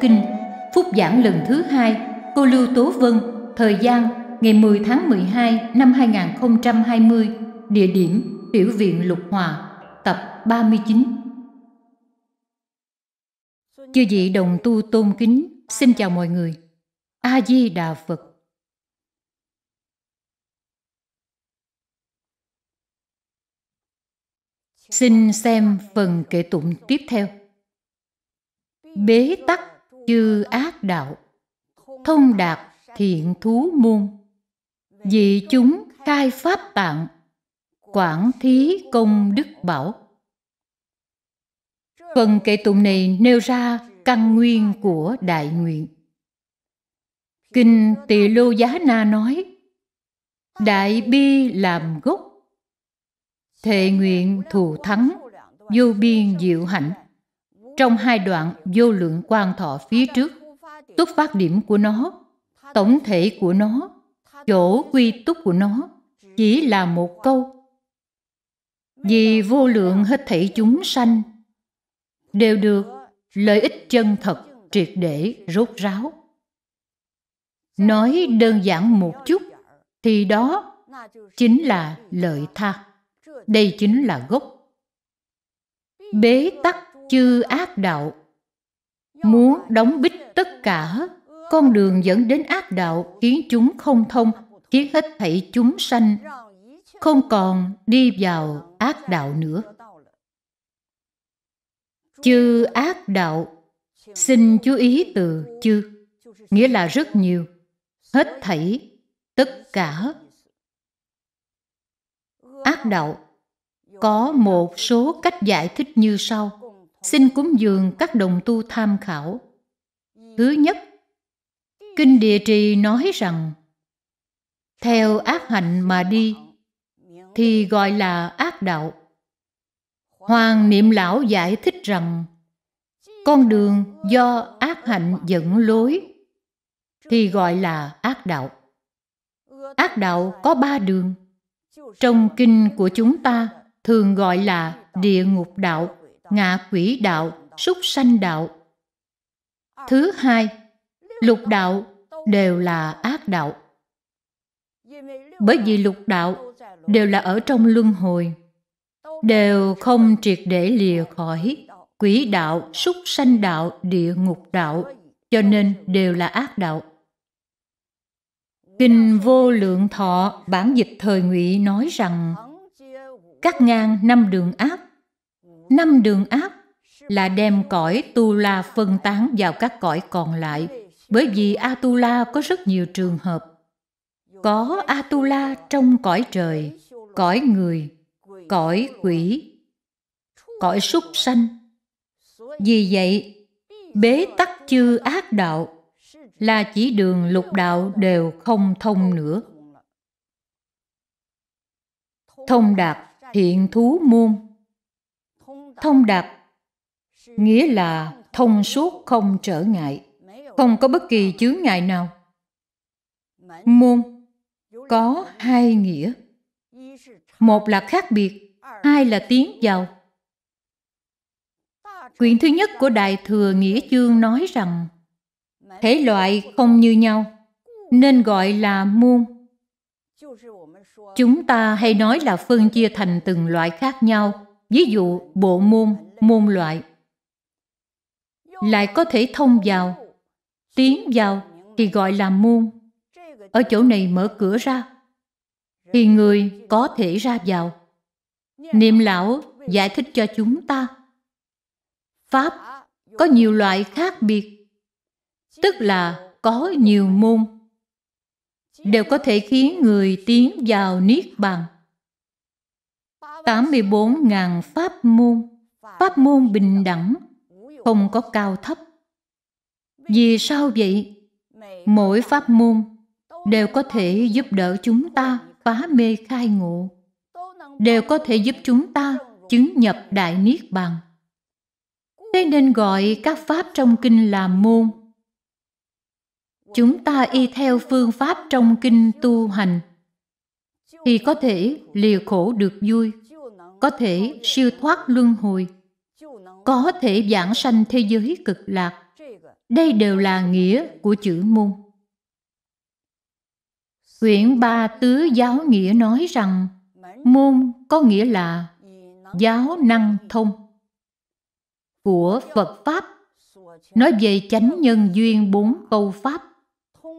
Kinh Phúc giảng lần thứ hai Cô Lưu Tố Vân Thời gian ngày 10 tháng 12 năm 2020 Địa điểm Tiểu viện Lục Hòa Tập 39 Chư vị đồng tu tôn kính Xin chào mọi người A-di-đà Phật Xin xem phần kệ tụng tiếp theo. Bế tắc chư ác đạo thông đạt thiện thú môn vì chúng khai pháp tạng quảng thí công đức bảo phần kệ tụng này nêu ra căn nguyên của đại nguyện kinh tỳ lô giá na nói đại bi làm gốc thệ nguyện thù thắng vô biên diệu hạnh trong hai đoạn vô lượng quan thọ phía trước xuất phát điểm của nó tổng thể của nó chỗ quy túc của nó chỉ là một câu vì vô lượng hết thảy chúng sanh đều được lợi ích chân thật triệt để rốt ráo nói đơn giản một chút thì đó chính là lợi tha đây chính là gốc bế tắc chư ác đạo muốn đóng bích tất cả con đường dẫn đến ác đạo khiến chúng không thông khiến hết thảy chúng sanh không còn đi vào ác đạo nữa chư ác đạo xin chú ý từ chư nghĩa là rất nhiều hết thảy tất cả ác đạo có một số cách giải thích như sau xin cúng dường các đồng tu tham khảo. Thứ nhất, Kinh Địa Trì nói rằng theo ác hạnh mà đi thì gọi là ác đạo. Hoàng Niệm Lão giải thích rằng con đường do ác hạnh dẫn lối thì gọi là ác đạo. Ác đạo có ba đường. Trong kinh của chúng ta thường gọi là địa ngục đạo ngạ quỷ đạo, súc sanh đạo. Thứ hai, lục đạo đều là ác đạo. Bởi vì lục đạo đều là ở trong luân hồi, đều không triệt để lìa khỏi quỷ đạo, súc sanh đạo, địa ngục đạo, cho nên đều là ác đạo. Kinh Vô Lượng Thọ bản dịch thời ngụy nói rằng các ngang năm đường ác năm đường ác là đem cõi tu la phân tán vào các cõi còn lại bởi vì atula có rất nhiều trường hợp có atula trong cõi trời cõi người cõi quỷ cõi súc sanh vì vậy bế tắc chư ác đạo là chỉ đường lục đạo đều không thông nữa thông đạt thiện thú môn thông đạt nghĩa là thông suốt không trở ngại, không có bất kỳ chướng ngại nào. Môn có hai nghĩa. Một là khác biệt, hai là tiến vào. Quyển thứ nhất của Đại Thừa Nghĩa Chương nói rằng thể loại không như nhau, nên gọi là môn. Chúng ta hay nói là phân chia thành từng loại khác nhau ví dụ bộ môn, môn loại. Lại có thể thông vào, tiến vào thì gọi là môn. Ở chỗ này mở cửa ra, thì người có thể ra vào. Niệm lão giải thích cho chúng ta. Pháp có nhiều loại khác biệt, tức là có nhiều môn đều có thể khiến người tiến vào niết bàn 84.000 pháp môn, pháp môn bình đẳng, không có cao thấp. Vì sao vậy? Mỗi pháp môn đều có thể giúp đỡ chúng ta phá mê khai ngộ, đều có thể giúp chúng ta chứng nhập đại niết bàn. Thế nên gọi các pháp trong kinh là môn. Chúng ta y theo phương pháp trong kinh tu hành thì có thể lìa khổ được vui có thể siêu thoát luân hồi, có thể giảng sanh thế giới cực lạc. Đây đều là nghĩa của chữ môn. Quyển Ba Tứ Giáo Nghĩa nói rằng môn có nghĩa là giáo năng thông của Phật Pháp nói về chánh nhân duyên bốn câu Pháp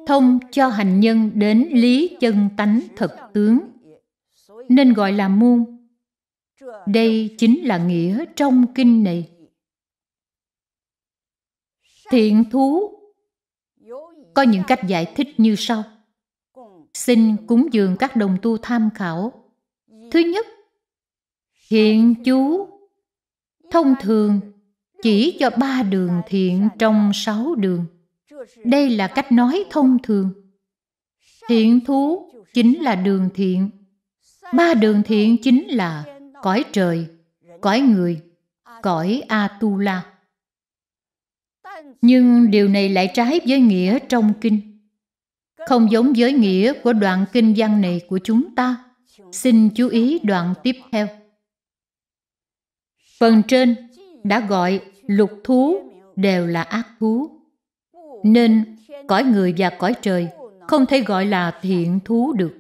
thông cho hành nhân đến lý chân tánh thực tướng nên gọi là môn đây chính là nghĩa trong kinh này thiện thú có những cách giải thích như sau xin cúng dường các đồng tu tham khảo thứ nhất thiện chú thông thường chỉ cho ba đường thiện trong sáu đường đây là cách nói thông thường thiện thú chính là đường thiện ba đường thiện chính là cõi trời, cõi người, cõi Atula. Nhưng điều này lại trái với nghĩa trong kinh. Không giống với nghĩa của đoạn kinh văn này của chúng ta. Xin chú ý đoạn tiếp theo. Phần trên đã gọi lục thú đều là ác thú. Nên cõi người và cõi trời không thể gọi là thiện thú được.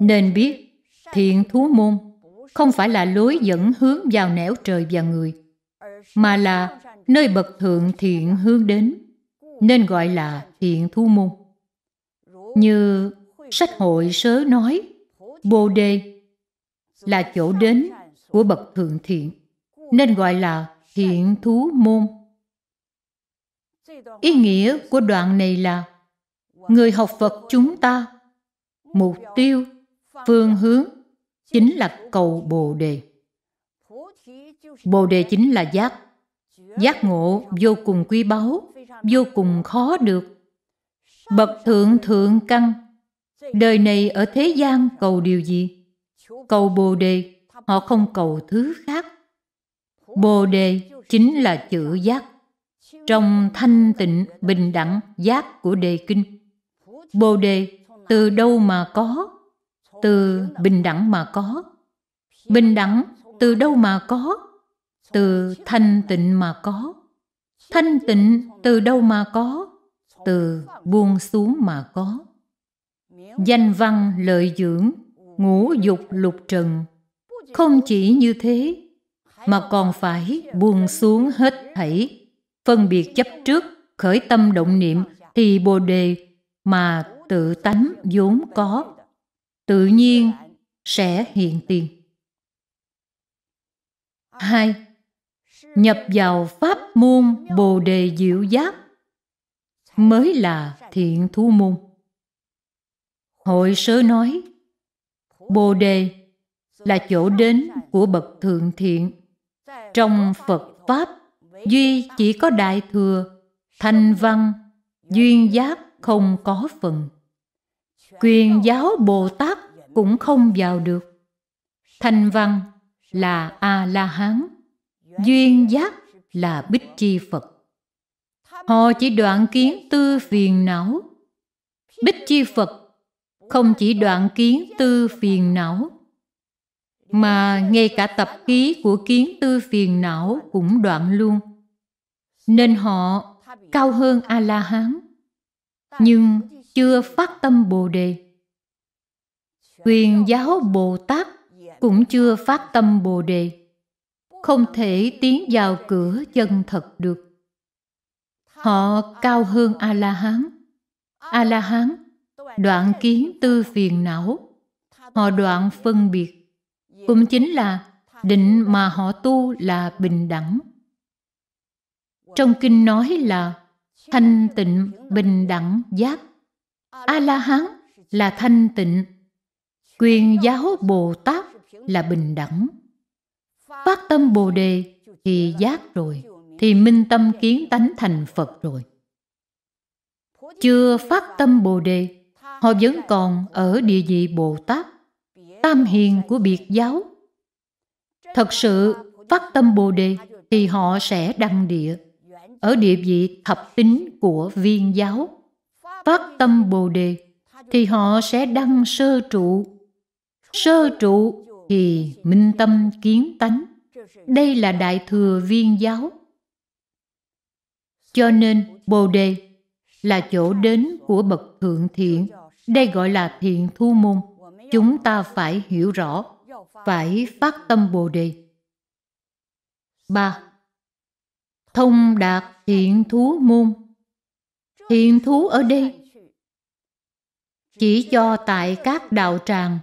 Nên biết thiện thú môn không phải là lối dẫn hướng vào nẻo trời và người, mà là nơi bậc thượng thiện hướng đến, nên gọi là thiện thu môn. Như sách hội sớ nói, Bồ Đề là chỗ đến của bậc thượng thiện, nên gọi là thiện thú môn. Ý nghĩa của đoạn này là người học Phật chúng ta mục tiêu, phương hướng chính là cầu Bồ Đề. Bồ Đề chính là giác. Giác ngộ vô cùng quý báu, vô cùng khó được. Bậc thượng thượng căn, đời này ở thế gian cầu điều gì? Cầu Bồ Đề, họ không cầu thứ khác. Bồ Đề chính là chữ giác. Trong thanh tịnh bình đẳng giác của đề kinh, Bồ Đề từ đâu mà có? từ bình đẳng mà có bình đẳng từ đâu mà có từ thanh tịnh mà có thanh tịnh từ đâu mà có từ buông xuống mà có danh văn lợi dưỡng ngũ dục lục trần không chỉ như thế mà còn phải buông xuống hết thảy phân biệt chấp trước khởi tâm động niệm thì bồ đề mà tự tánh vốn có tự nhiên sẽ hiện tiền. hai Nhập vào pháp môn Bồ đề diệu giác mới là thiện thú môn. Hội sớ nói, Bồ đề là chỗ đến của bậc thượng thiện. Trong Phật Pháp, duy chỉ có Đại Thừa, Thanh Văn, Duyên Giác không có phần quyền giáo Bồ Tát cũng không vào được. Thanh văn là A-la-hán, duyên giác là Bích Chi Phật. Họ chỉ đoạn kiến tư phiền não. Bích Chi Phật không chỉ đoạn kiến tư phiền não, mà ngay cả tập khí của kiến tư phiền não cũng đoạn luôn. Nên họ cao hơn A-la-hán. Nhưng chưa phát tâm Bồ đề. Quyền giáo Bồ Tát cũng chưa phát tâm Bồ đề, không thể tiến vào cửa chân thật được. Họ cao hơn A La Hán. A La Hán đoạn kiến tư phiền não, họ đoạn phân biệt, cũng chính là định mà họ tu là bình đẳng. Trong kinh nói là thanh tịnh bình đẳng giác a la hán là thanh tịnh quyền giáo bồ tát là bình đẳng phát tâm bồ đề thì giác rồi thì minh tâm kiến tánh thành phật rồi chưa phát tâm bồ đề họ vẫn còn ở địa vị bồ tát tam hiền của biệt giáo thật sự phát tâm bồ đề thì họ sẽ đăng địa ở địa vị thập tính của viên giáo phát tâm Bồ Đề thì họ sẽ đăng sơ trụ. Sơ trụ thì minh tâm kiến tánh. Đây là Đại Thừa Viên Giáo. Cho nên Bồ Đề là chỗ đến của bậc thượng thiện. Đây gọi là thiện thu môn. Chúng ta phải hiểu rõ, phải phát tâm Bồ Đề. ba Thông đạt thiện thú môn Hiện thú ở đây chỉ cho tại các đạo tràng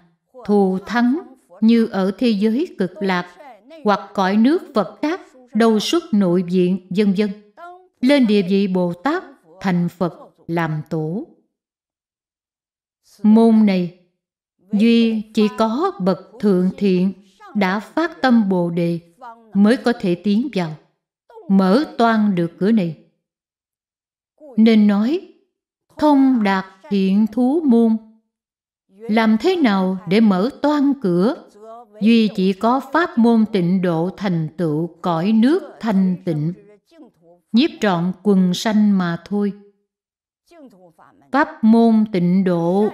thù thắng như ở thế giới cực lạc hoặc cõi nước Phật khác đầu xuất nội diện vân vân lên địa vị Bồ Tát thành Phật làm tổ. Môn này duy chỉ có bậc thượng thiện đã phát tâm Bồ đề mới có thể tiến vào, mở toan được cửa này nên nói thông đạt thiện thú môn làm thế nào để mở toan cửa duy chỉ có pháp môn tịnh độ thành tựu cõi nước thanh tịnh nhiếp trọn quần sanh mà thôi pháp môn tịnh độ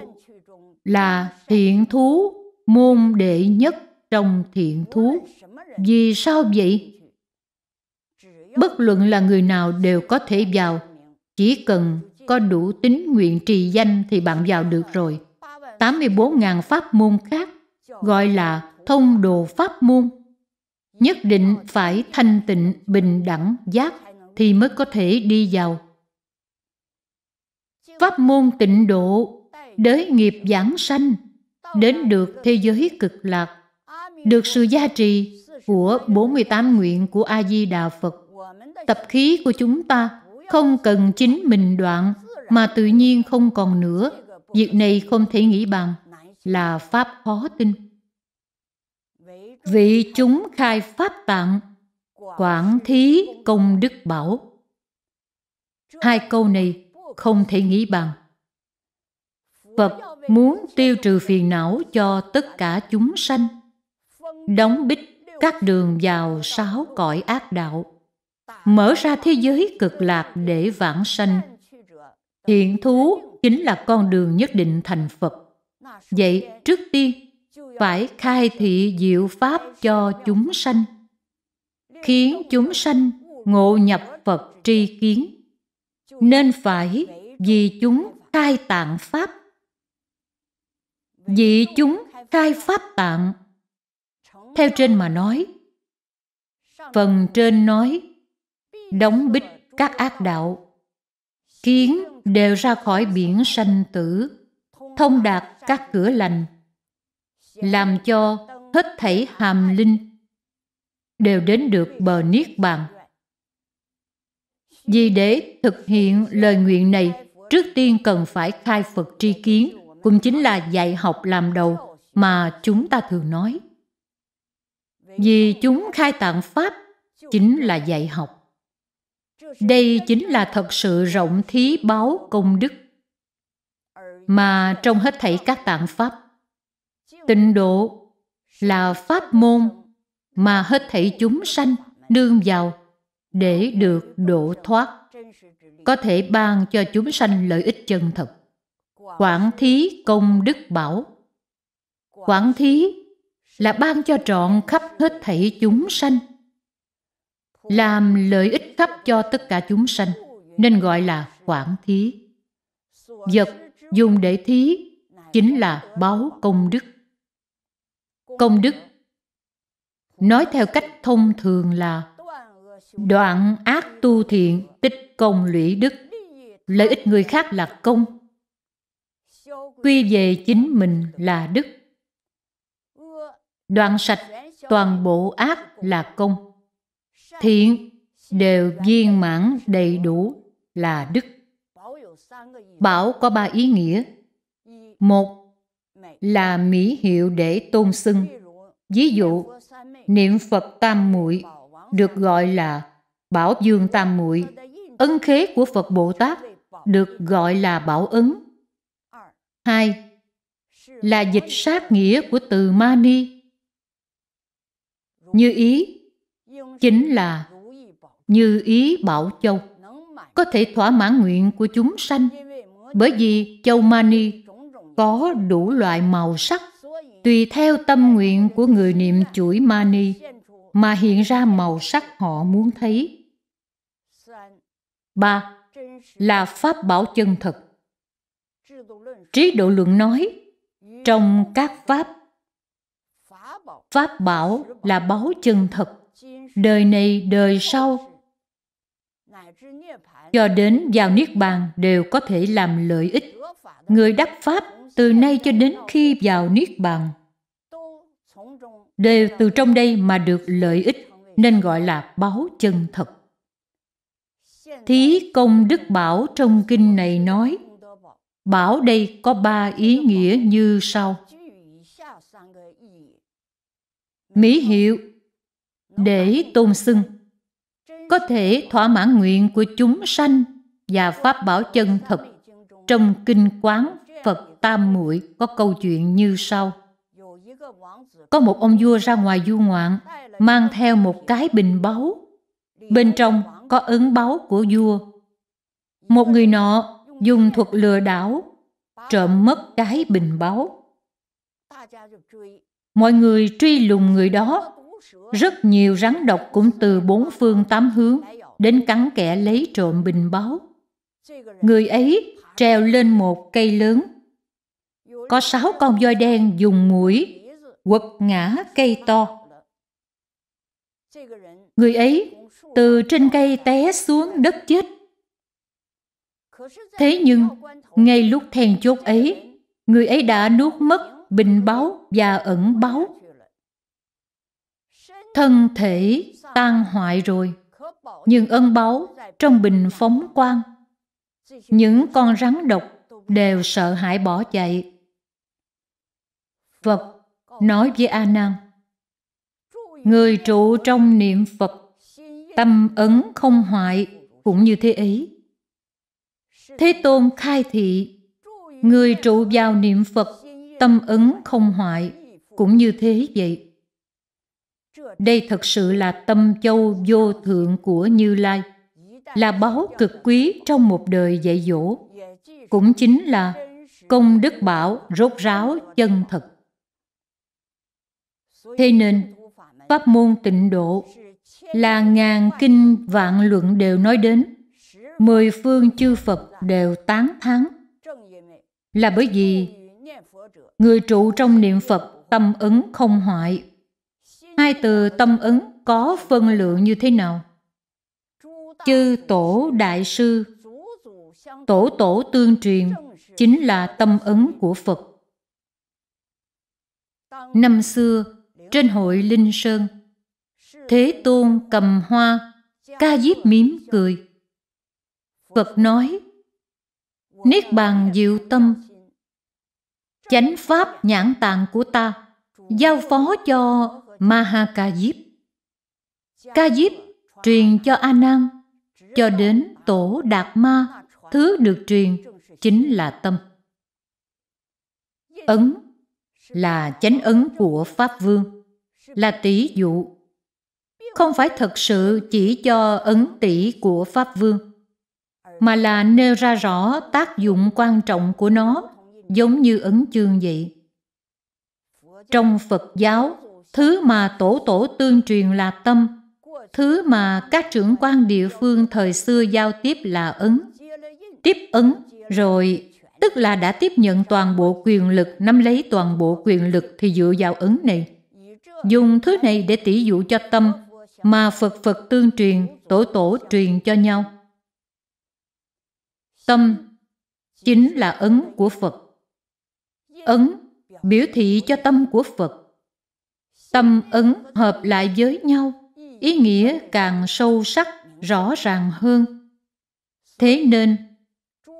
là thiện thú môn đệ nhất trong thiện thú vì sao vậy bất luận là người nào đều có thể vào chỉ cần có đủ tính nguyện trì danh thì bạn vào được rồi. 84.000 pháp môn khác gọi là thông đồ pháp môn. Nhất định phải thanh tịnh, bình đẳng, giác thì mới có thể đi vào. Pháp môn tịnh độ, đới nghiệp giảng sanh, đến được thế giới cực lạc, được sự gia trì của 48 nguyện của A-di-đà Phật. Tập khí của chúng ta không cần chính mình đoạn mà tự nhiên không còn nữa việc này không thể nghĩ bằng là pháp khó tin vị chúng khai pháp tạng quảng thí công đức bảo hai câu này không thể nghĩ bằng phật muốn tiêu trừ phiền não cho tất cả chúng sanh đóng bích các đường vào sáu cõi ác đạo mở ra thế giới cực lạc để vãng sanh. Hiện thú chính là con đường nhất định thành Phật. Vậy trước tiên phải khai thị diệu pháp cho chúng sanh, khiến chúng sanh ngộ nhập Phật tri kiến. Nên phải vì chúng khai tạng pháp. Vì chúng khai pháp tạng. Theo trên mà nói, phần trên nói đóng bích các ác đạo. Kiến đều ra khỏi biển sanh tử, thông đạt các cửa lành, làm cho hết thảy hàm linh đều đến được bờ niết bàn. Vì để thực hiện lời nguyện này, trước tiên cần phải khai Phật tri kiến, cũng chính là dạy học làm đầu mà chúng ta thường nói. Vì chúng khai tạng Pháp chính là dạy học đây chính là thật sự rộng thí báo công đức mà trong hết thảy các tạng pháp tịnh độ là pháp môn mà hết thảy chúng sanh nương vào để được độ thoát có thể ban cho chúng sanh lợi ích chân thật quản thí công đức bảo quản thí là ban cho trọn khắp hết thảy chúng sanh làm lợi ích khắp cho tất cả chúng sanh nên gọi là quản thí vật dùng để thí chính là báo công đức công đức nói theo cách thông thường là đoạn ác tu thiện tích công lũy đức lợi ích người khác là công quy về chính mình là đức đoạn sạch toàn bộ ác là công thiện đều viên mãn đầy đủ là đức bảo có ba ý nghĩa một là mỹ hiệu để tôn xưng ví dụ niệm phật tam muội được gọi là bảo dương tam muội ân khế của phật bồ tát được gọi là bảo ứng hai là dịch sát nghĩa của từ mani như ý chính là như ý bảo châu, có thể thỏa mãn nguyện của chúng sanh. Bởi vì châu Mani có đủ loại màu sắc, tùy theo tâm nguyện của người niệm chuỗi Mani mà hiện ra màu sắc họ muốn thấy. ba Là Pháp bảo chân thực Trí độ luận nói, trong các Pháp, Pháp bảo là báo chân thực đời này đời sau cho đến vào niết bàn đều có thể làm lợi ích người đắc pháp từ nay cho đến khi vào niết bàn đều từ trong đây mà được lợi ích nên gọi là báo chân thật thí công đức bảo trong kinh này nói bảo đây có ba ý nghĩa như sau mỹ hiệu để tôn xưng có thể thỏa mãn nguyện của chúng sanh và pháp bảo chân thật trong kinh quán phật tam muội có câu chuyện như sau có một ông vua ra ngoài du ngoạn mang theo một cái bình báu bên trong có ấn báu của vua một người nọ dùng thuật lừa đảo trộm mất cái bình báu mọi người truy lùng người đó rất nhiều rắn độc cũng từ bốn phương tám hướng đến cắn kẻ lấy trộm bình báu. Người ấy treo lên một cây lớn. Có sáu con voi đen dùng mũi quật ngã cây to. Người ấy từ trên cây té xuống đất chết. Thế nhưng, ngay lúc thèn chốt ấy, người ấy đã nuốt mất bình báu và ẩn báu thân thể tan hoại rồi nhưng ân báu trong bình phóng quang những con rắn độc đều sợ hãi bỏ chạy phật nói với a nan người trụ trong niệm phật tâm ấn không hoại cũng như thế ấy thế tôn khai thị người trụ vào niệm phật tâm ấn không hoại cũng như thế vậy đây thật sự là tâm châu vô thượng của Như Lai, là báo cực quý trong một đời dạy dỗ. Cũng chính là công đức bảo rốt ráo chân thật. Thế nên, pháp môn tịnh độ là ngàn kinh vạn luận đều nói đến, mười phương chư Phật đều tán thán. Là bởi vì người trụ trong niệm Phật tâm ứng không hoại hai từ tâm ứng có phân lượng như thế nào chư tổ đại sư tổ tổ tương truyền chính là tâm ứng của phật năm xưa trên hội linh sơn thế tôn cầm hoa ca diếp mỉm cười phật nói niết bàn diệu tâm chánh pháp nhãn tạng của ta giao phó cho Mahakajip. Kajip truyền cho A Nan cho đến tổ Đạt Ma, thứ được truyền chính là tâm. Ấn là chánh ấn của Pháp Vương, là tỷ dụ. Không phải thật sự chỉ cho ấn tỷ của Pháp Vương, mà là nêu ra rõ tác dụng quan trọng của nó giống như ấn chương vậy. Trong Phật giáo, Thứ mà tổ tổ tương truyền là tâm, thứ mà các trưởng quan địa phương thời xưa giao tiếp là ấn. Tiếp ấn rồi tức là đã tiếp nhận toàn bộ quyền lực, nắm lấy toàn bộ quyền lực thì dựa vào ấn này. Dùng thứ này để tỷ dụ cho tâm mà Phật Phật tương truyền, tổ tổ truyền cho nhau. Tâm chính là ấn của Phật. Ấn biểu thị cho tâm của Phật tâm ứng hợp lại với nhau, ý nghĩa càng sâu sắc, rõ ràng hơn. Thế nên,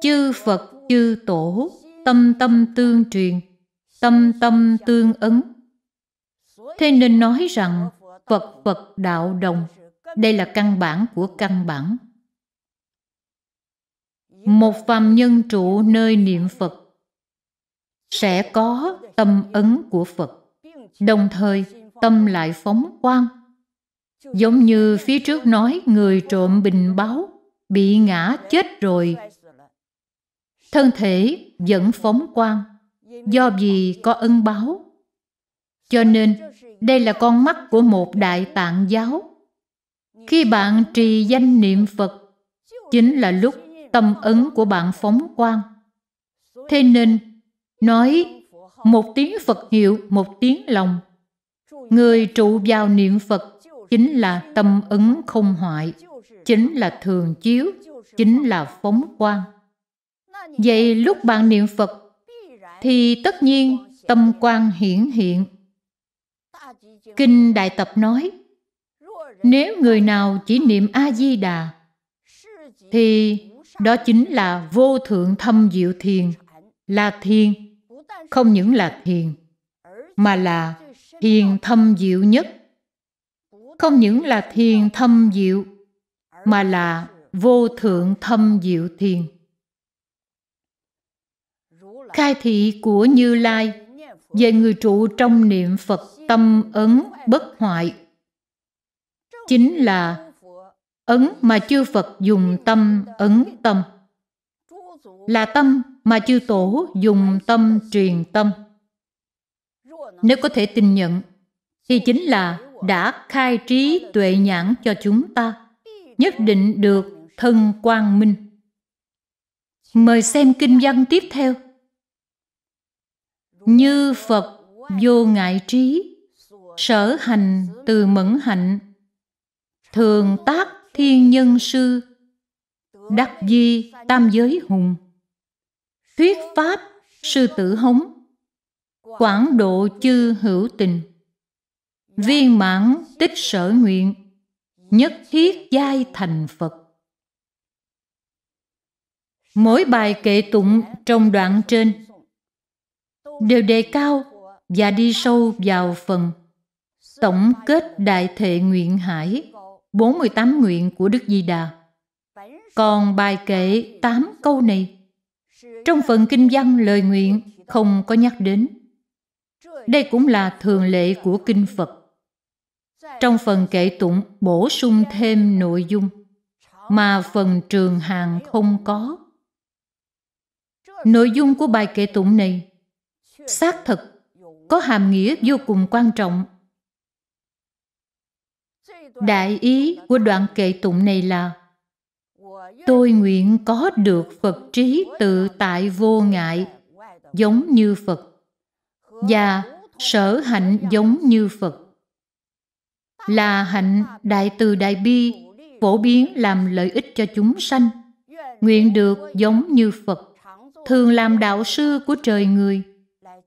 chư Phật chư Tổ, tâm tâm tương truyền, tâm tâm tương ứng. Thế nên nói rằng Phật Phật đạo đồng, đây là căn bản của căn bản. Một phàm nhân trụ nơi niệm Phật sẽ có tâm ấn của Phật, đồng thời tâm lại phóng quang. Giống như phía trước nói người trộm bình báo, bị ngã chết rồi. Thân thể vẫn phóng quang, do vì có ân báo. Cho nên, đây là con mắt của một đại tạng giáo. Khi bạn trì danh niệm Phật, chính là lúc tâm ấn của bạn phóng quang. Thế nên, nói một tiếng Phật hiệu, một tiếng lòng người trụ vào niệm phật chính là tâm ứng không hoại chính là thường chiếu chính là phóng quang vậy lúc bạn niệm phật thì tất nhiên tâm quan hiển hiện kinh đại tập nói nếu người nào chỉ niệm a di đà thì đó chính là vô thượng thâm diệu thiền là thiền không những là thiền mà là thiền thâm diệu nhất không những là thiền thâm diệu mà là vô thượng thâm diệu thiền khai thị của như lai về người trụ trong niệm phật tâm ấn bất hoại chính là ấn mà chư phật dùng tâm ấn tâm là tâm mà chư tổ dùng tâm truyền tâm nếu có thể tin nhận thì chính là đã khai trí tuệ nhãn cho chúng ta nhất định được thân quang minh mời xem kinh văn tiếp theo như phật vô ngại trí sở hành từ mẫn hạnh thường tác thiên nhân sư đắc di tam giới hùng thuyết pháp sư tử hống quảng độ chư hữu tình viên mãn tích sở nguyện nhất thiết giai thành phật mỗi bài kệ tụng trong đoạn trên đều đề cao và đi sâu vào phần tổng kết đại thệ nguyện hải 48 nguyện của Đức Di Đà. Còn bài kệ 8 câu này trong phần kinh văn lời nguyện không có nhắc đến. Đây cũng là thường lệ của Kinh Phật. Trong phần kệ tụng bổ sung thêm nội dung mà phần trường hàng không có. Nội dung của bài kệ tụng này xác thực có hàm nghĩa vô cùng quan trọng. Đại ý của đoạn kệ tụng này là Tôi nguyện có được Phật trí tự tại vô ngại giống như Phật và sở hạnh giống như Phật. Là hạnh đại từ đại bi, phổ biến làm lợi ích cho chúng sanh, nguyện được giống như Phật, thường làm đạo sư của trời người,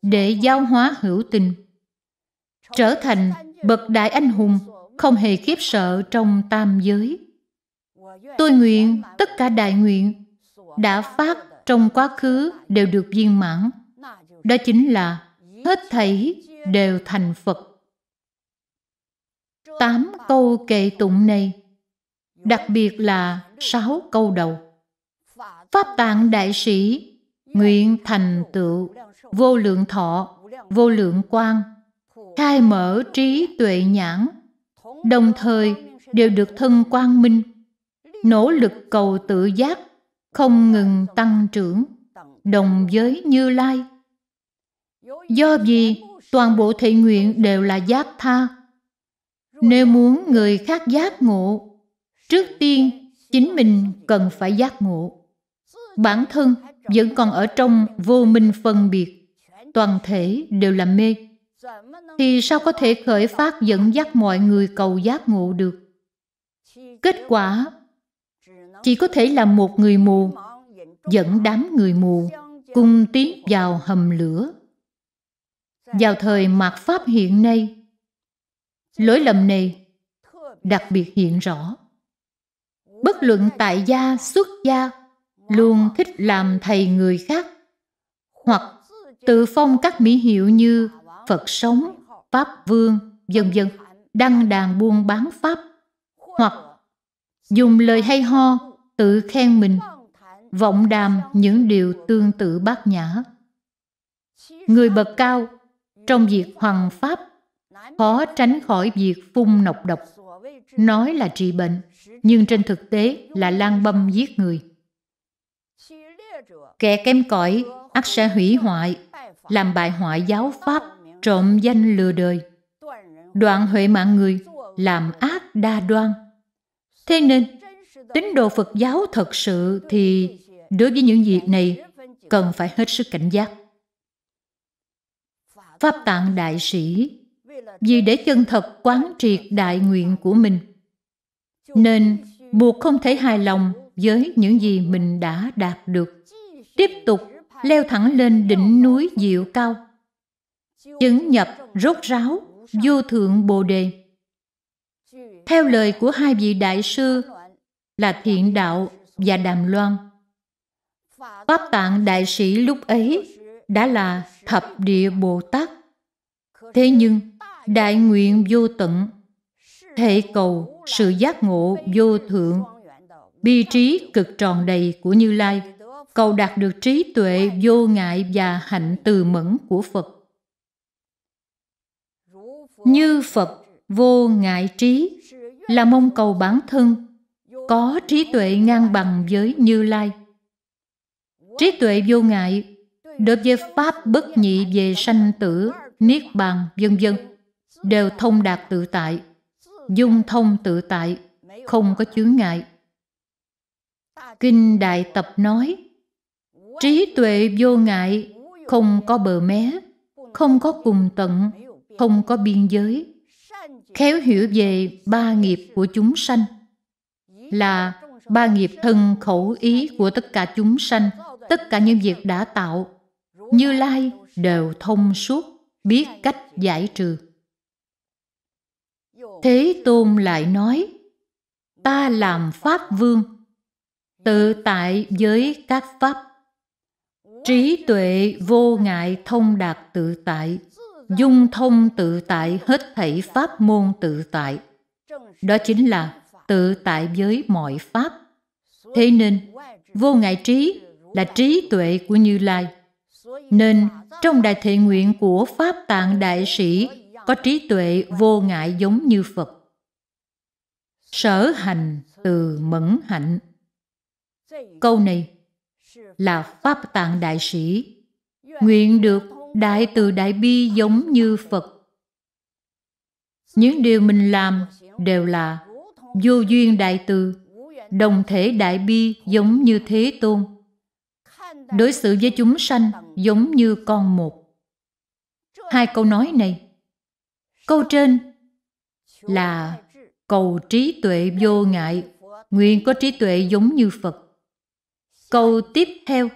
để giao hóa hữu tình, trở thành bậc đại anh hùng, không hề khiếp sợ trong tam giới. Tôi nguyện tất cả đại nguyện đã phát trong quá khứ đều được viên mãn. Đó chính là hết thảy đều thành Phật. Tám câu kệ tụng này, đặc biệt là sáu câu đầu. Pháp tạng đại sĩ, nguyện thành tựu, vô lượng thọ, vô lượng quang, khai mở trí tuệ nhãn, đồng thời đều được thân quang minh, nỗ lực cầu tự giác, không ngừng tăng trưởng, đồng với Như Lai Do gì toàn bộ thị nguyện đều là giác tha. Nếu muốn người khác giác ngộ, trước tiên chính mình cần phải giác ngộ. Bản thân vẫn còn ở trong vô minh phân biệt, toàn thể đều là mê. Thì sao có thể khởi phát dẫn dắt mọi người cầu giác ngộ được? Kết quả chỉ có thể là một người mù dẫn đám người mù cùng tiến vào hầm lửa vào thời mạt Pháp hiện nay. Lỗi lầm này đặc biệt hiện rõ. Bất luận tại gia, xuất gia, luôn thích làm thầy người khác, hoặc tự phong các mỹ hiệu như Phật sống, Pháp vương, vân vân, đăng đàn buôn bán Pháp, hoặc dùng lời hay ho, tự khen mình, vọng đàm những điều tương tự bát nhã. Người bậc cao trong việc hoằng pháp khó tránh khỏi việc phun nọc độc nói là trị bệnh nhưng trên thực tế là lan băm giết người kẻ kém cỏi ắt sẽ hủy hoại làm bại hoại giáo pháp trộm danh lừa đời đoạn huệ mạng người làm ác đa đoan thế nên tín đồ phật giáo thật sự thì đối với những việc này cần phải hết sức cảnh giác Pháp Tạng Đại Sĩ vì để chân thật quán triệt đại nguyện của mình. Nên buộc không thể hài lòng với những gì mình đã đạt được. Tiếp tục leo thẳng lên đỉnh núi diệu cao. Chứng nhập rốt ráo vô thượng Bồ Đề. Theo lời của hai vị đại sư là Thiện Đạo và Đàm Loan, Pháp Tạng Đại Sĩ lúc ấy đã là thập địa Bồ Tát. Thế nhưng, đại nguyện vô tận, thể cầu sự giác ngộ vô thượng, bi trí cực tròn đầy của Như Lai, cầu đạt được trí tuệ vô ngại và hạnh từ mẫn của Phật. Như Phật vô ngại trí là mong cầu bản thân có trí tuệ ngang bằng với Như Lai. Trí tuệ vô ngại đối với pháp bất nhị về sanh tử, niết bàn, vân vân đều thông đạt tự tại, dung thông tự tại, không có chướng ngại. Kinh Đại Tập nói, trí tuệ vô ngại, không có bờ mé, không có cùng tận, không có biên giới. Khéo hiểu về ba nghiệp của chúng sanh là ba nghiệp thân khẩu ý của tất cả chúng sanh, tất cả những việc đã tạo như Lai đều thông suốt, biết cách giải trừ. Thế Tôn lại nói, ta làm Pháp Vương, tự tại với các Pháp. Trí tuệ vô ngại thông đạt tự tại, dung thông tự tại hết thảy Pháp môn tự tại. Đó chính là tự tại với mọi Pháp. Thế nên, vô ngại trí là trí tuệ của Như Lai. Nên trong đại thệ nguyện của Pháp Tạng Đại Sĩ có trí tuệ vô ngại giống như Phật. Sở hành từ mẫn hạnh. Câu này là Pháp Tạng Đại Sĩ. Nguyện được đại từ đại bi giống như Phật. Những điều mình làm đều là vô duyên đại từ, đồng thể đại bi giống như Thế Tôn đối xử với chúng sanh giống như con một. Hai câu nói này, câu trên là cầu trí tuệ vô ngại, nguyện có trí tuệ giống như Phật. Câu tiếp theo,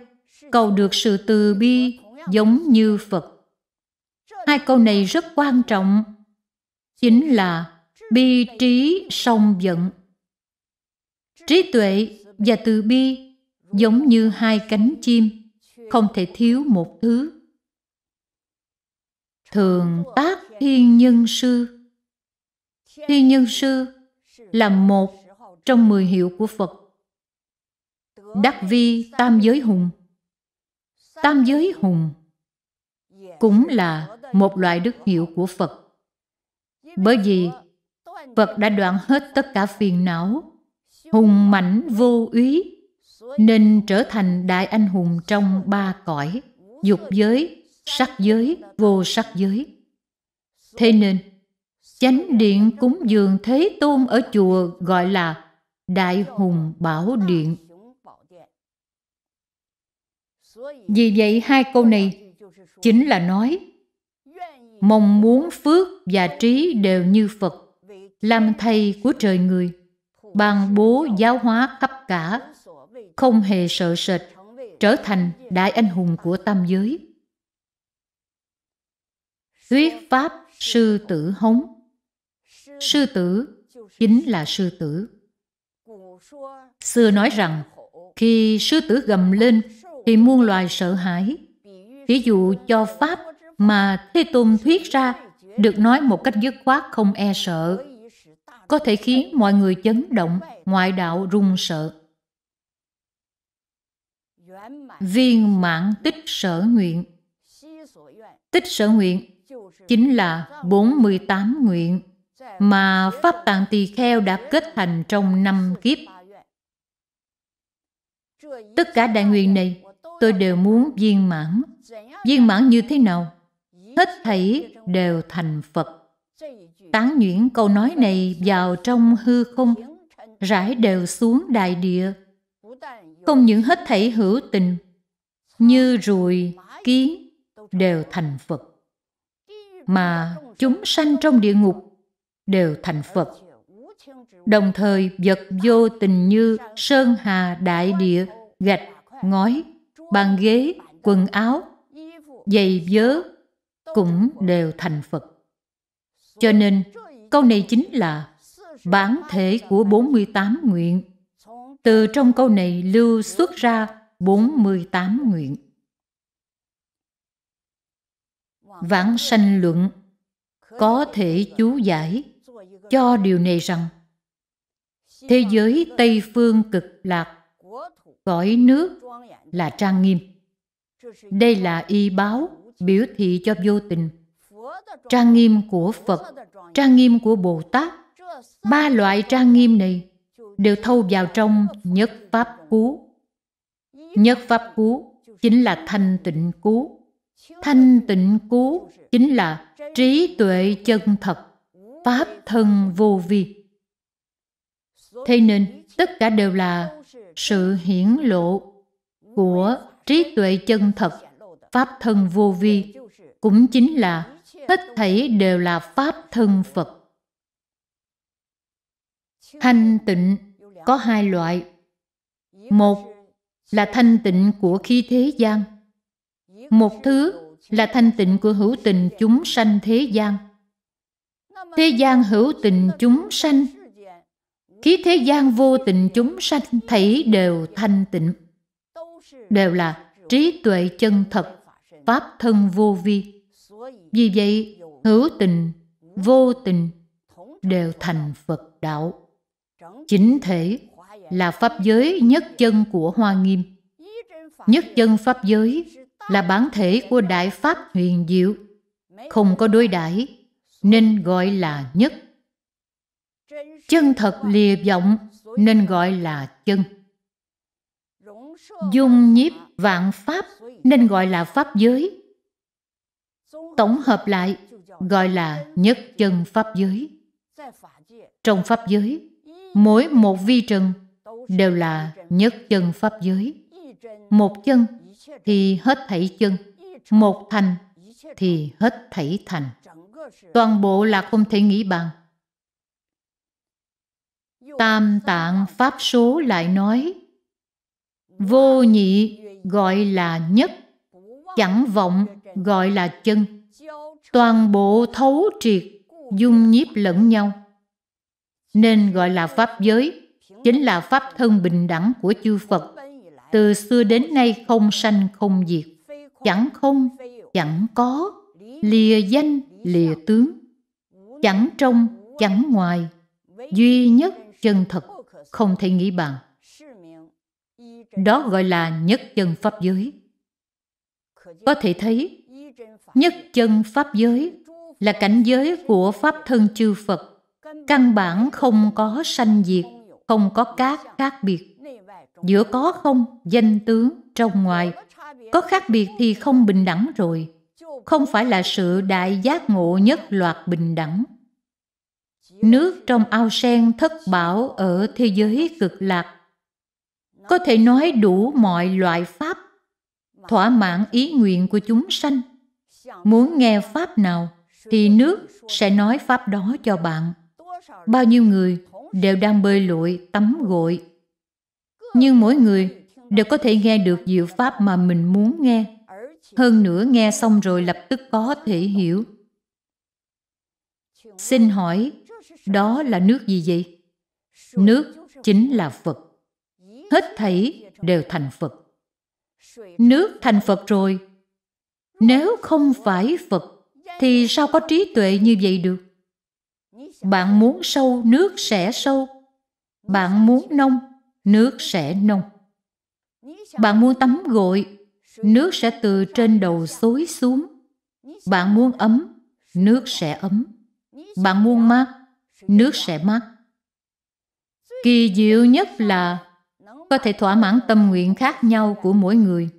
cầu được sự từ bi giống như Phật. Hai câu này rất quan trọng, chính là bi trí song vận. Trí tuệ và từ bi giống như hai cánh chim không thể thiếu một thứ thường tác thiên nhân sư thiên nhân sư là một trong mười hiệu của phật đắc vi tam giới hùng tam giới hùng cũng là một loại đức hiệu của phật bởi vì phật đã đoạn hết tất cả phiền não hùng mãnh vô úy nên trở thành đại anh hùng trong ba cõi dục giới sắc giới vô sắc giới thế nên chánh điện cúng dường thế tôn ở chùa gọi là đại hùng bảo điện vì vậy hai câu này chính là nói mong muốn phước và trí đều như phật làm thầy của trời người ban bố giáo hóa khắp cả không hề sợ sệt, trở thành đại anh hùng của tam giới. Thuyết Pháp Sư Tử Hống Sư tử chính là sư tử. Xưa nói rằng, khi sư tử gầm lên thì muôn loài sợ hãi. Ví dụ cho Pháp mà Thế Tôn thuyết ra được nói một cách dứt khoát không e sợ, có thể khiến mọi người chấn động, ngoại đạo run sợ viên mãn tích sở nguyện. Tích sở nguyện chính là 48 nguyện mà Pháp Tạng Tỳ Kheo đã kết thành trong năm kiếp. Tất cả đại nguyện này tôi đều muốn viên mãn. Viên mãn như thế nào? Hết thảy đều thành Phật. Tán nhuyễn câu nói này vào trong hư không, rải đều xuống đại địa không những hết thảy hữu tình như ruồi kiến đều thành phật mà chúng sanh trong địa ngục đều thành phật đồng thời vật vô tình như sơn hà đại địa gạch ngói bàn ghế quần áo giày vớ cũng đều thành phật cho nên câu này chính là bản thể của 48 nguyện từ trong câu này lưu xuất ra 48 nguyện. Vãng sanh luận có thể chú giải cho điều này rằng thế giới Tây phương cực lạc, cõi nước là trang nghiêm. Đây là y báo biểu thị cho vô tình trang nghiêm của Phật, trang nghiêm của Bồ Tát. Ba loại trang nghiêm này đều thâu vào trong nhất pháp cú. Nhất pháp cú chính là thanh tịnh cú. Thanh tịnh cú chính là trí tuệ chân thật, pháp thân vô vi. Thế nên, tất cả đều là sự hiển lộ của trí tuệ chân thật, pháp thân vô vi, cũng chính là hết thảy đều là pháp thân Phật. Thanh tịnh có hai loại. Một là thanh tịnh của khi thế gian. Một thứ là thanh tịnh của hữu tình chúng sanh thế gian. Thế gian hữu tình chúng sanh, khí thế gian vô tình chúng sanh thấy đều thanh tịnh. Đều là trí tuệ chân thật, pháp thân vô vi. Vì vậy, hữu tình, vô tình đều thành Phật đạo chính thể là pháp giới nhất chân của Hoa Nghiêm. Nhất chân pháp giới là bản thể của Đại Pháp huyền diệu, không có đối đãi nên gọi là nhất. Chân thật lìa vọng nên gọi là chân. Dung nhiếp vạn pháp nên gọi là pháp giới. Tổng hợp lại gọi là nhất chân pháp giới. Trong pháp giới mỗi một vi trần đều là nhất chân pháp giới một chân thì hết thảy chân một thành thì hết thảy thành toàn bộ là không thể nghĩ bằng tam tạng pháp số lại nói vô nhị gọi là nhất chẳng vọng gọi là chân toàn bộ thấu triệt dung nhiếp lẫn nhau nên gọi là pháp giới, chính là pháp thân bình đẳng của chư Phật. Từ xưa đến nay không sanh không diệt, chẳng không, chẳng có, lìa danh, lìa tướng, chẳng trong, chẳng ngoài, duy nhất chân thật, không thể nghĩ bàn. Đó gọi là nhất chân pháp giới. Có thể thấy, nhất chân pháp giới là cảnh giới của pháp thân chư Phật căn bản không có sanh diệt không có các khác biệt giữa có không danh tướng trong ngoài có khác biệt thì không bình đẳng rồi không phải là sự đại giác ngộ nhất loạt bình đẳng nước trong ao sen thất bảo ở thế giới cực lạc có thể nói đủ mọi loại pháp thỏa mãn ý nguyện của chúng sanh muốn nghe pháp nào thì nước sẽ nói pháp đó cho bạn bao nhiêu người đều đang bơi lội tắm gội nhưng mỗi người đều có thể nghe được diệu pháp mà mình muốn nghe hơn nữa nghe xong rồi lập tức có thể hiểu xin hỏi đó là nước gì vậy nước chính là phật hết thảy đều thành phật nước thành phật rồi nếu không phải phật thì sao có trí tuệ như vậy được bạn muốn sâu, nước sẽ sâu. Bạn muốn nông, nước sẽ nông. Bạn muốn tắm gội, nước sẽ từ trên đầu xối xuống. Bạn muốn ấm, nước sẽ ấm. Bạn muốn mát, nước sẽ mát. Kỳ diệu nhất là có thể thỏa mãn tâm nguyện khác nhau của mỗi người,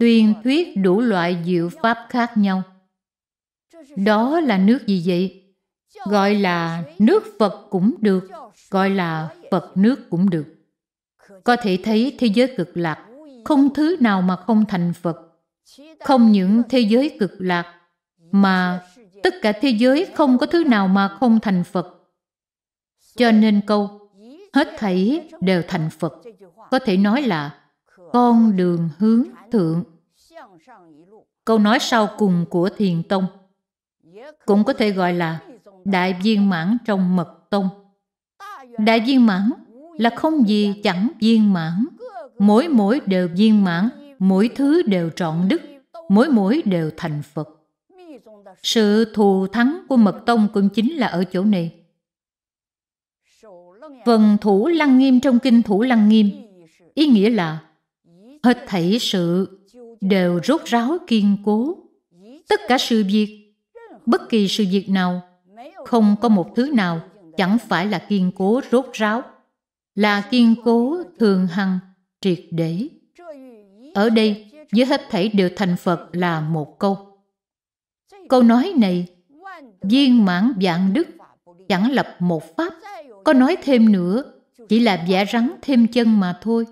tuyên thuyết đủ loại diệu pháp khác nhau. Đó là nước gì vậy? gọi là nước phật cũng được gọi là phật nước cũng được có thể thấy thế giới cực lạc không thứ nào mà không thành phật không những thế giới cực lạc mà tất cả thế giới không có thứ nào mà không thành phật cho nên câu hết thảy đều thành phật có thể nói là con đường hướng thượng câu nói sau cùng của thiền tông cũng có thể gọi là đại viên mãn trong mật tông. Đại viên mãn là không gì chẳng viên mãn, mỗi mỗi đều viên mãn, mỗi thứ đều trọn đức, mỗi mỗi đều thành Phật. Sự thù thắng của mật tông cũng chính là ở chỗ này. Vần thủ lăng nghiêm trong kinh thủ lăng nghiêm, ý nghĩa là hết thảy sự đều rốt ráo kiên cố. Tất cả sự việc, bất kỳ sự việc nào không có một thứ nào chẳng phải là kiên cố rốt ráo, là kiên cố thường hằng triệt để. Ở đây, dưới hết thảy đều thành Phật là một câu. Câu nói này, viên mãn vạn đức, chẳng lập một pháp, có nói thêm nữa, chỉ là vẽ rắn thêm chân mà thôi.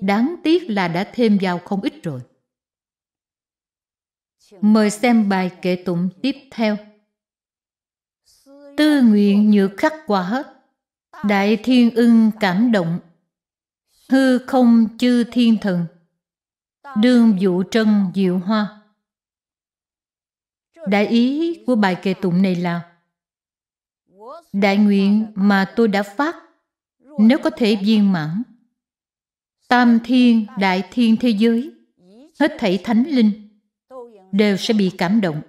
Đáng tiếc là đã thêm vào không ít rồi. Mời xem bài kệ tụng tiếp theo tư nguyện nhược khắc quả hết đại thiên ưng cảm động hư không chư thiên thần đương vụ trân diệu hoa đại ý của bài kệ tụng này là đại nguyện mà tôi đã phát nếu có thể viên mãn tam thiên đại thiên thế giới hết thảy thánh linh đều sẽ bị cảm động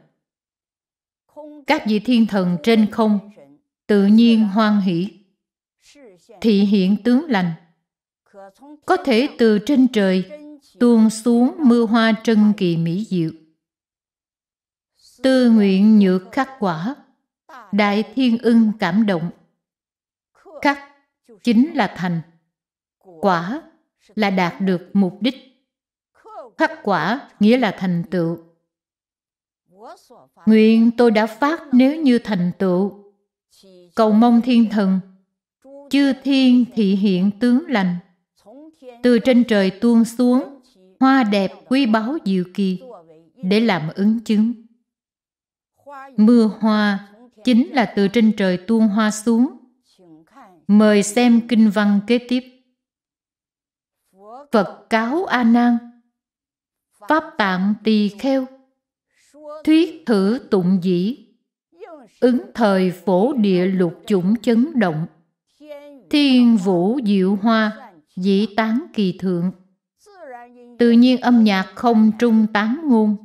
các vị thiên thần trên không tự nhiên hoan hỷ thị hiện tướng lành có thể từ trên trời tuôn xuống mưa hoa trân kỳ mỹ diệu tư nguyện nhược khắc quả đại thiên ưng cảm động khắc chính là thành quả là đạt được mục đích khắc quả nghĩa là thành tựu Nguyện tôi đã phát nếu như thành tựu, cầu mong thiên thần, chư thiên thị hiện tướng lành, từ trên trời tuôn xuống, hoa đẹp quý báu diệu kỳ, để làm ứng chứng. Mưa hoa chính là từ trên trời tuôn hoa xuống. Mời xem kinh văn kế tiếp. Phật cáo A Nan, Pháp tạng tỳ kheo, thuyết thử tụng dĩ ứng thời phổ địa lục chủng chấn động thiên vũ diệu hoa dĩ tán kỳ thượng tự nhiên âm nhạc không trung tán ngôn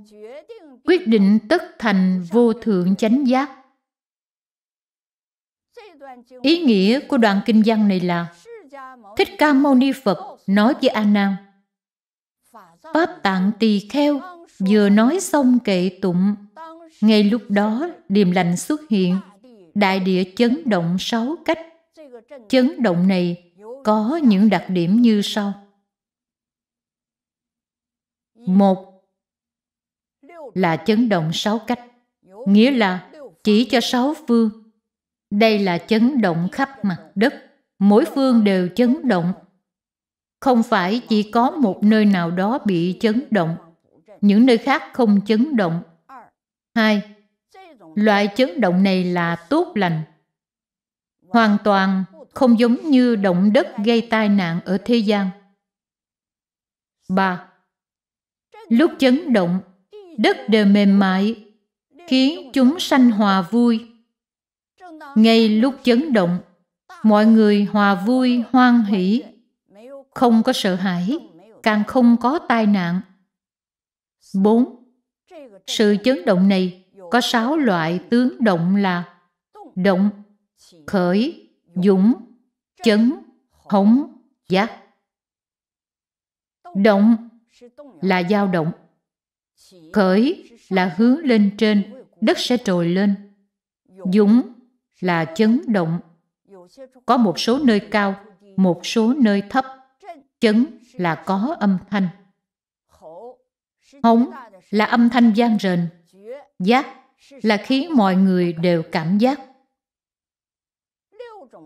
quyết định tất thành vô thượng chánh giác ý nghĩa của đoạn kinh văn này là thích ca mâu ni phật nói với a nan pháp tạng tỳ kheo Vừa nói xong kệ tụng, ngay lúc đó điềm lành xuất hiện, đại địa chấn động sáu cách. Chấn động này có những đặc điểm như sau. Một là chấn động sáu cách, nghĩa là chỉ cho sáu phương. Đây là chấn động khắp mặt đất, mỗi phương đều chấn động. Không phải chỉ có một nơi nào đó bị chấn động những nơi khác không chấn động. hai Loại chấn động này là tốt lành. Hoàn toàn không giống như động đất gây tai nạn ở thế gian. ba Lúc chấn động, đất đều mềm mại, khiến chúng sanh hòa vui. Ngay lúc chấn động, mọi người hòa vui, hoan hỷ, không có sợ hãi, càng không có tai nạn. 4. Sự chấn động này có 6 loại tướng động là động, khởi, dũng, chấn, hống, giác. Động là dao động. Khởi là hướng lên trên, đất sẽ trồi lên. Dũng là chấn động. Có một số nơi cao, một số nơi thấp. Chấn là có âm thanh. Hống là âm thanh gian rền. Giác là khí mọi người đều cảm giác.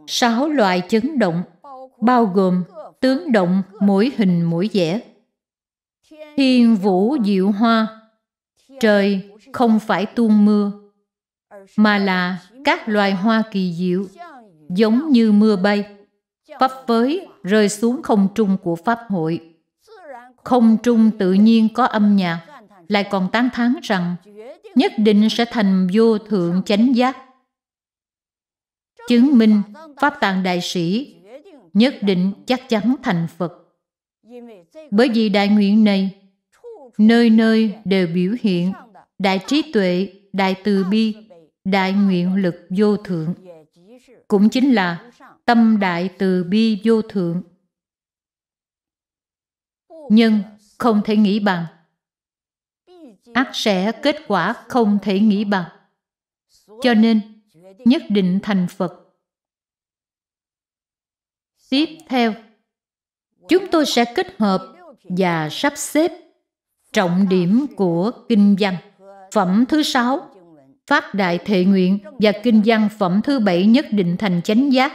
Sáu loại chấn động bao gồm tướng động mỗi hình mỗi vẻ. Thiên vũ diệu hoa, trời không phải tuôn mưa, mà là các loài hoa kỳ diệu, giống như mưa bay, phấp với rơi xuống không trung của Pháp hội không trung tự nhiên có âm nhạc, lại còn tán thán rằng nhất định sẽ thành vô thượng chánh giác. Chứng minh Pháp Tạng Đại Sĩ nhất định chắc chắn thành Phật. Bởi vì đại nguyện này, nơi nơi đều biểu hiện đại trí tuệ, đại từ bi, đại nguyện lực vô thượng. Cũng chính là tâm đại từ bi vô thượng nhưng không thể nghĩ bằng ác sẽ kết quả không thể nghĩ bằng cho nên nhất định thành phật tiếp theo chúng tôi sẽ kết hợp và sắp xếp trọng điểm của kinh văn phẩm thứ sáu phát đại thệ nguyện và kinh văn phẩm thứ bảy nhất định thành chánh giác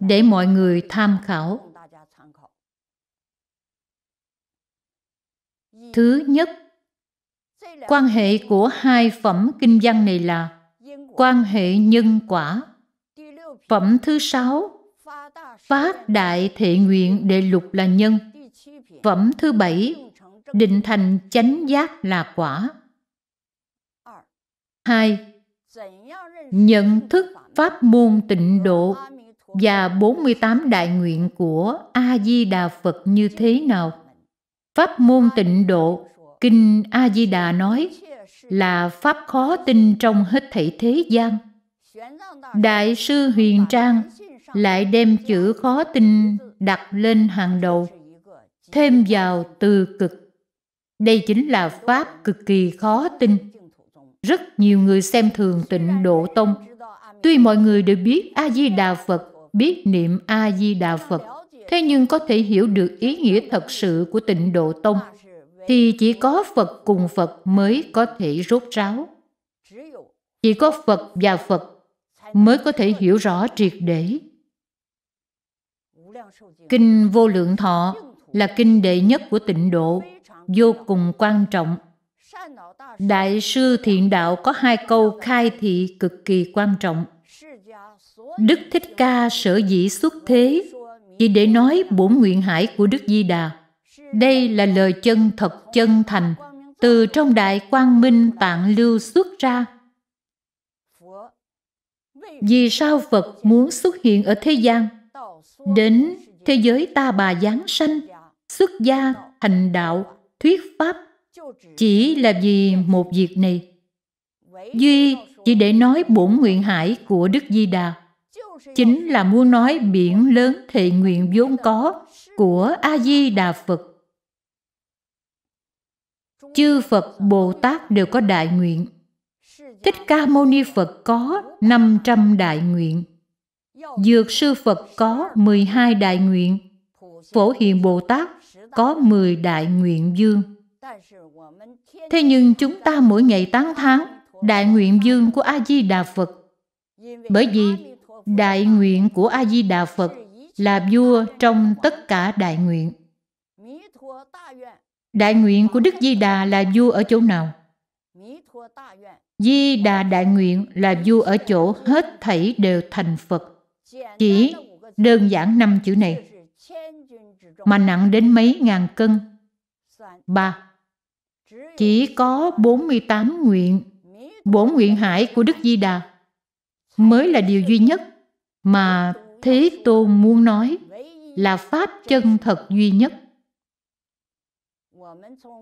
để mọi người tham khảo Thứ nhất, quan hệ của hai phẩm kinh văn này là quan hệ nhân quả. Phẩm thứ sáu, phát đại thệ nguyện đệ lục là nhân. Phẩm thứ bảy, định thành chánh giác là quả. hai Nhận thức pháp môn tịnh độ và 48 đại nguyện của A Di Đà Phật như thế nào? Pháp môn tịnh độ, Kinh A-di-đà nói là Pháp khó tin trong hết thảy thế gian. Đại sư Huyền Trang lại đem chữ khó tin đặt lên hàng đầu, thêm vào từ cực. Đây chính là Pháp cực kỳ khó tin. Rất nhiều người xem thường tịnh Độ Tông. Tuy mọi người đều biết A-di-đà Phật, biết niệm A-di-đà Phật, thế nhưng có thể hiểu được ý nghĩa thật sự của tịnh độ tông thì chỉ có Phật cùng Phật mới có thể rốt ráo. Chỉ có Phật và Phật mới có thể hiểu rõ triệt để. Kinh Vô Lượng Thọ là kinh đệ nhất của tịnh độ, vô cùng quan trọng. Đại sư Thiện Đạo có hai câu khai thị cực kỳ quan trọng. Đức Thích Ca sở dĩ xuất thế chỉ để nói bổn nguyện hải của Đức Di Đà. Đây là lời chân thật chân thành từ trong đại quang minh tạng lưu xuất ra. Vì sao Phật muốn xuất hiện ở thế gian? Đến thế giới ta bà Giáng sanh, xuất gia, thành đạo, thuyết pháp chỉ là vì một việc này. Duy chỉ để nói bổn nguyện hải của Đức Di Đà chính là muốn nói biển lớn thị nguyện vốn có của a di đà phật chư phật bồ tát đều có đại nguyện thích ca mâu ni phật có 500 đại nguyện dược sư phật có 12 đại nguyện phổ hiền bồ tát có 10 đại nguyện dương thế nhưng chúng ta mỗi ngày tán tháng đại nguyện dương của a di đà phật bởi vì Đại nguyện của A Di Đà Phật là vua trong tất cả đại nguyện. Đại nguyện của Đức Di Đà là vua ở chỗ nào? Di Đà đại nguyện là vua ở chỗ hết thảy đều thành Phật. Chỉ đơn giản năm chữ này mà nặng đến mấy ngàn cân. Ba, chỉ có 48 nguyện, bốn nguyện hải của Đức Di Đà mới là điều duy nhất mà Thế Tôn muốn nói là Pháp chân thật duy nhất.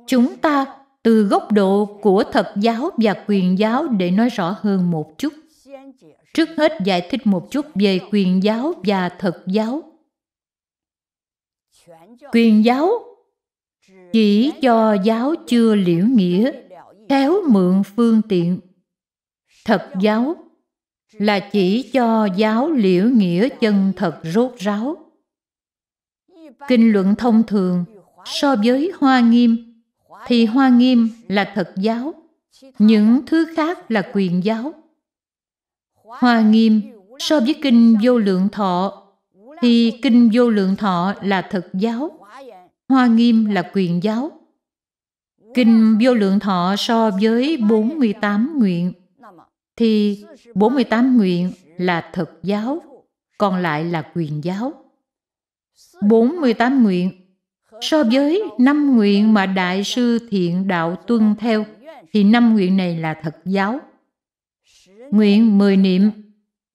Chúng ta từ góc độ của thật giáo và quyền giáo để nói rõ hơn một chút. Trước hết giải thích một chút về quyền giáo và thật giáo. Quyền giáo chỉ cho giáo chưa liễu nghĩa, khéo mượn phương tiện. Thật giáo là chỉ cho giáo liễu nghĩa chân thật rốt ráo. Kinh luận thông thường so với Hoa Nghiêm thì Hoa Nghiêm là thật giáo, những thứ khác là quyền giáo. Hoa Nghiêm so với Kinh Vô Lượng Thọ thì Kinh Vô Lượng Thọ là thật giáo, Hoa Nghiêm là quyền giáo. Kinh Vô Lượng Thọ so với 48 nguyện thì 48 nguyện là thực giáo, còn lại là quyền giáo. 48 nguyện so với năm nguyện mà đại sư thiện đạo tuân theo thì năm nguyện này là thật giáo. Nguyện mười niệm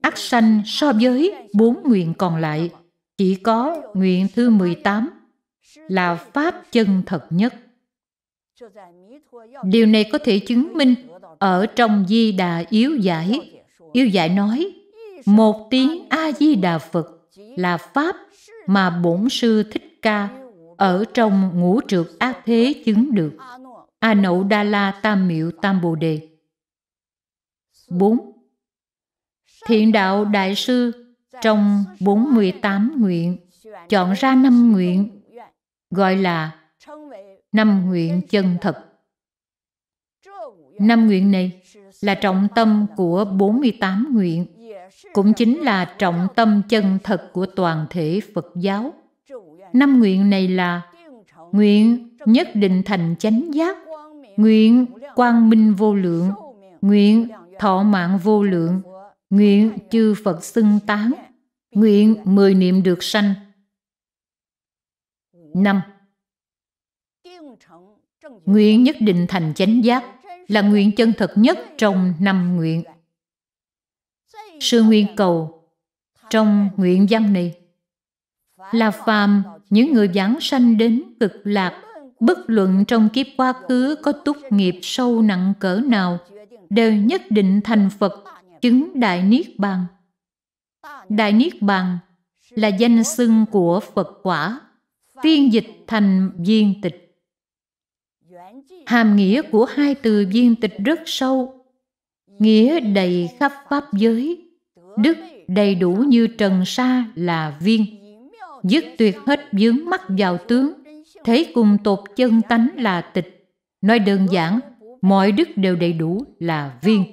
ắt sanh so với bốn nguyện còn lại chỉ có nguyện thứ mười tám là pháp chân thật nhất. Điều này có thể chứng minh ở trong Di Đà Yếu Giải. Yếu Giải nói, một tiếng A-di-đà Phật là Pháp mà Bổn Sư Thích Ca ở trong ngũ trược ác thế chứng được. A Nậu Đa La Tam Miệu Tam Bồ Đề. 4. Thiện Đạo Đại Sư trong 48 nguyện chọn ra năm nguyện gọi là năm nguyện chân thật Năm nguyện này là trọng tâm của 48 nguyện, cũng chính là trọng tâm chân thật của toàn thể Phật giáo. Năm nguyện này là nguyện nhất định thành chánh giác, nguyện quang minh vô lượng, nguyện thọ mạng vô lượng, nguyện chư Phật xưng tán, nguyện mười niệm được sanh. năm Nguyện nhất định thành chánh giác là nguyện chân thật nhất trong năm nguyện. Sư Nguyên cầu trong nguyện văn này là phàm những người giảng sanh đến cực lạc bất luận trong kiếp quá khứ có túc nghiệp sâu nặng cỡ nào đều nhất định thành Phật chứng Đại Niết Bàn. Đại Niết Bàn là danh xưng của Phật quả, phiên dịch thành viên tịch hàm nghĩa của hai từ viên tịch rất sâu nghĩa đầy khắp pháp giới đức đầy đủ như trần sa là viên dứt tuyệt hết vướng mắc vào tướng thấy cùng tột chân tánh là tịch nói đơn giản mọi đức đều đầy đủ là viên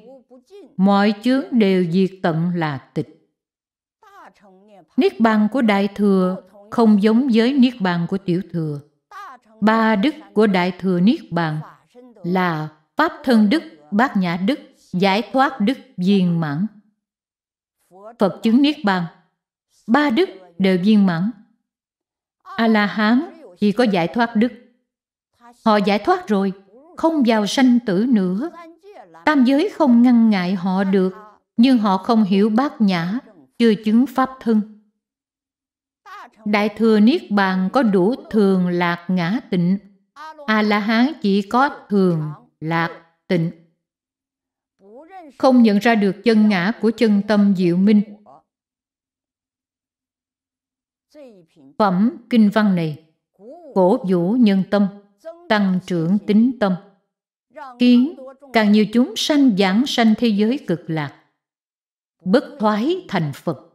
mọi chướng đều diệt tận là tịch niết bàn của đại thừa không giống với niết bàn của tiểu thừa ba đức của Đại Thừa Niết Bàn là Pháp Thân Đức, Bát Nhã Đức, Giải Thoát Đức viên mãn. Phật chứng Niết Bàn, ba đức đều viên mãn. A-la-hán chỉ có giải thoát đức. Họ giải thoát rồi, không vào sanh tử nữa. Tam giới không ngăn ngại họ được, nhưng họ không hiểu bát nhã, chưa chứng pháp thân. Đại thừa Niết Bàn có đủ thường lạc ngã tịnh. A-la-hán chỉ có thường lạc tịnh. Không nhận ra được chân ngã của chân tâm diệu minh. Phẩm kinh văn này cổ vũ nhân tâm, tăng trưởng tính tâm, khiến càng nhiều chúng sanh giảng sanh thế giới cực lạc, bất thoái thành Phật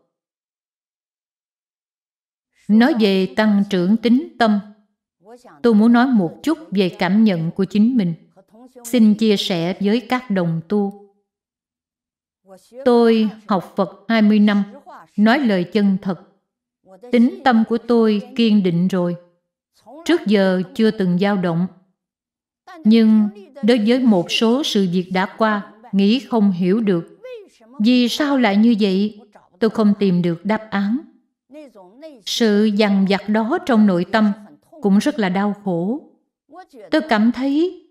nói về tăng trưởng tính tâm tôi muốn nói một chút về cảm nhận của chính mình xin chia sẻ với các đồng tu tôi học phật 20 năm nói lời chân thật tính tâm của tôi kiên định rồi trước giờ chưa từng dao động nhưng đối với một số sự việc đã qua nghĩ không hiểu được vì sao lại như vậy tôi không tìm được đáp án sự dằn vặt đó trong nội tâm cũng rất là đau khổ tôi cảm thấy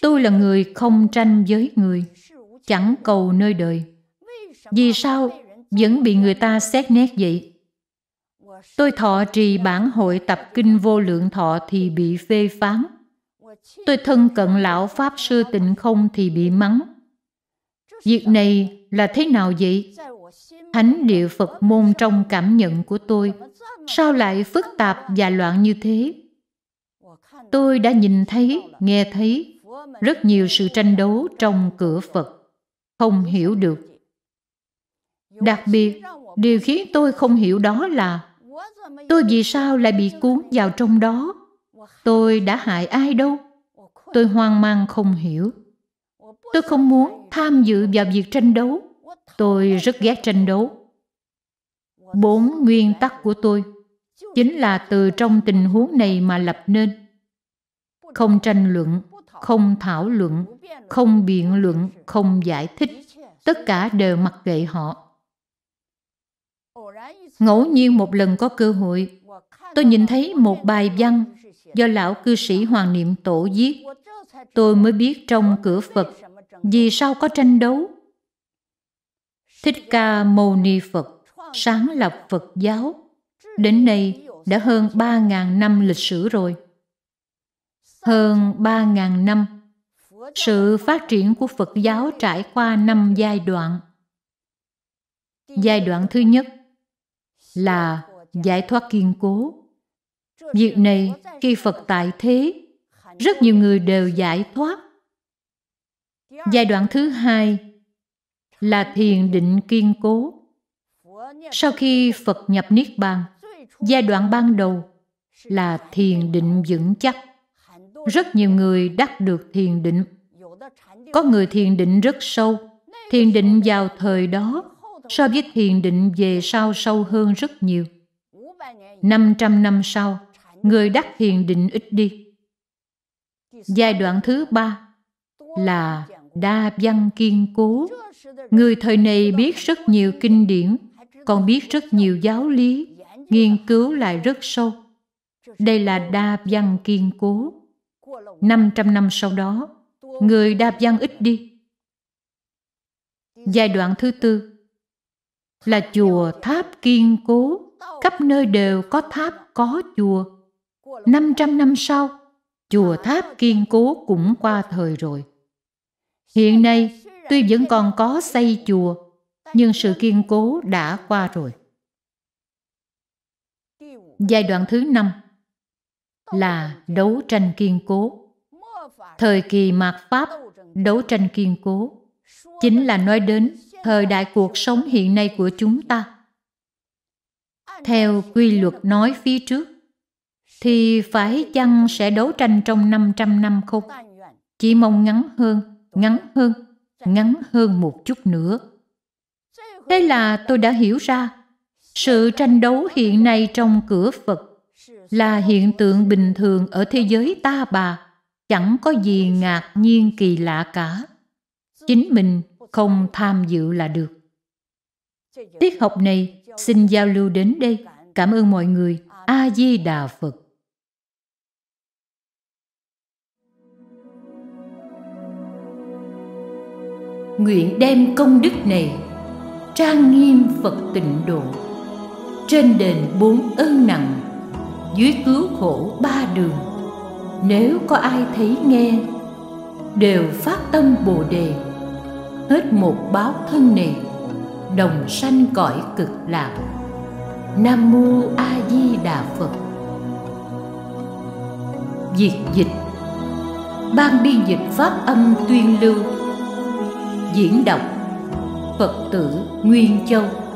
tôi là người không tranh với người chẳng cầu nơi đời vì sao vẫn bị người ta xét nét vậy tôi thọ trì bản hội tập kinh vô lượng thọ thì bị phê phán tôi thân cận lão pháp sư tịnh không thì bị mắng việc này là thế nào vậy thánh địa phật môn trong cảm nhận của tôi sao lại phức tạp và loạn như thế tôi đã nhìn thấy nghe thấy rất nhiều sự tranh đấu trong cửa phật không hiểu được đặc biệt điều khiến tôi không hiểu đó là tôi vì sao lại bị cuốn vào trong đó tôi đã hại ai đâu tôi hoang mang không hiểu tôi không muốn tham dự vào việc tranh đấu tôi rất ghét tranh đấu bốn nguyên tắc của tôi chính là từ trong tình huống này mà lập nên không tranh luận không thảo luận không biện luận không giải thích tất cả đều mặc kệ họ ngẫu nhiên một lần có cơ hội tôi nhìn thấy một bài văn do lão cư sĩ hoàng niệm tổ viết tôi mới biết trong cửa phật vì sao có tranh đấu thích ca mâu ni phật sáng lập Phật giáo. Đến nay đã hơn 3.000 năm lịch sử rồi. Hơn 3.000 năm, sự phát triển của Phật giáo trải qua năm giai đoạn. Giai đoạn thứ nhất là giải thoát kiên cố. Việc này khi Phật tại thế, rất nhiều người đều giải thoát. Giai đoạn thứ hai là thiền định kiên cố. Sau khi Phật nhập Niết Bàn, giai đoạn ban đầu là thiền định vững chắc. Rất nhiều người đắc được thiền định. Có người thiền định rất sâu. Thiền định vào thời đó so với thiền định về sau sâu hơn rất nhiều. 500 năm sau, người đắc thiền định ít đi. Giai đoạn thứ ba là đa văn kiên cố. Người thời này biết rất nhiều kinh điển con biết rất nhiều giáo lý, nghiên cứu lại rất sâu. Đây là đa văn kiên cố. 500 năm sau đó, người đa văn ít đi. Giai đoạn thứ tư là chùa tháp kiên cố, khắp nơi đều có tháp có chùa. 500 năm sau, chùa tháp kiên cố cũng qua thời rồi. Hiện nay, tuy vẫn còn có xây chùa, nhưng sự kiên cố đã qua rồi. Giai đoạn thứ năm là đấu tranh kiên cố. Thời kỳ mạt Pháp, đấu tranh kiên cố chính là nói đến thời đại cuộc sống hiện nay của chúng ta. Theo quy luật nói phía trước, thì phải chăng sẽ đấu tranh trong 500 năm không? Chỉ mong ngắn hơn, ngắn hơn, ngắn hơn một chút nữa thế là tôi đã hiểu ra sự tranh đấu hiện nay trong cửa phật là hiện tượng bình thường ở thế giới ta bà chẳng có gì ngạc nhiên kỳ lạ cả chính mình không tham dự là được tiết học này xin giao lưu đến đây cảm ơn mọi người a di đà phật nguyện đem công đức này trang nghiêm phật tịnh độ trên đền bốn ơn nặng dưới cứu khổ ba đường nếu có ai thấy nghe đều phát tâm bồ đề hết một báo thân này đồng sanh cõi cực lạc nam mô a di đà phật diệt dịch ban biên dịch pháp âm tuyên lưu diễn đọc Phật tử Nguyên Châu